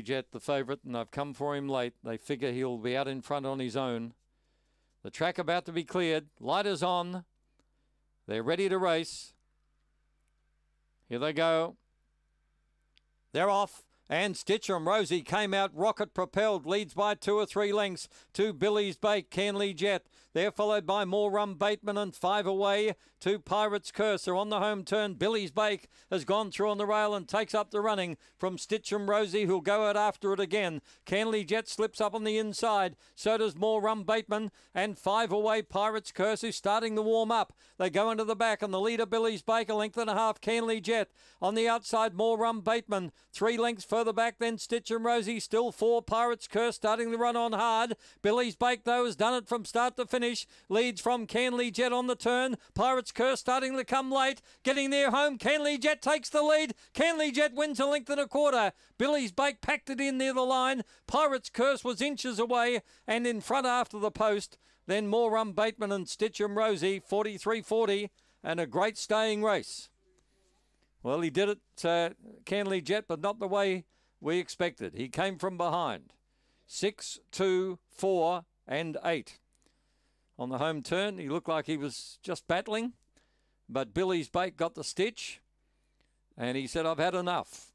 Jet, the favourite, and they've come for him late. They figure he'll be out in front on his own. The track about to be cleared. Light is on. They're ready to race. Here they go. They're off. And Stitchem Rosie came out rocket propelled, leads by two or three lengths to Billy's Bake, Canley Jet. They're followed by More Rum Bateman and five away to Pirates Curse. They're on the home turn. Billy's Bake has gone through on the rail and takes up the running from Stitchem Rosie, who'll go out after it again. Canley Jet slips up on the inside. So does More Rum Bateman and five away Pirates Curse, who's starting the warm up. They go into the back and the leader Billy's Bake, a length and a half. Canley Jet on the outside. More Rum Bateman three lengths further Further back then, Stitch and Rosie, still four. Pirates Curse starting the run on hard. Billy's Bake, though, has done it from start to finish. Leads from Canley Jet on the turn. Pirates Curse starting to come late. Getting near home. Canley Jet takes the lead. Canley Jet wins a length and a quarter. Billy's Bake packed it in near the line. Pirates Curse was inches away and in front after the post. Then more Rum Bateman and Stitchem Rosie, 43-40 and a great staying race. Well, he did it, uh, Canley Jet, but not the way we expected. He came from behind. Six, two, four, and eight. On the home turn, he looked like he was just battling, but Billy's bait got the stitch, and he said, I've had enough.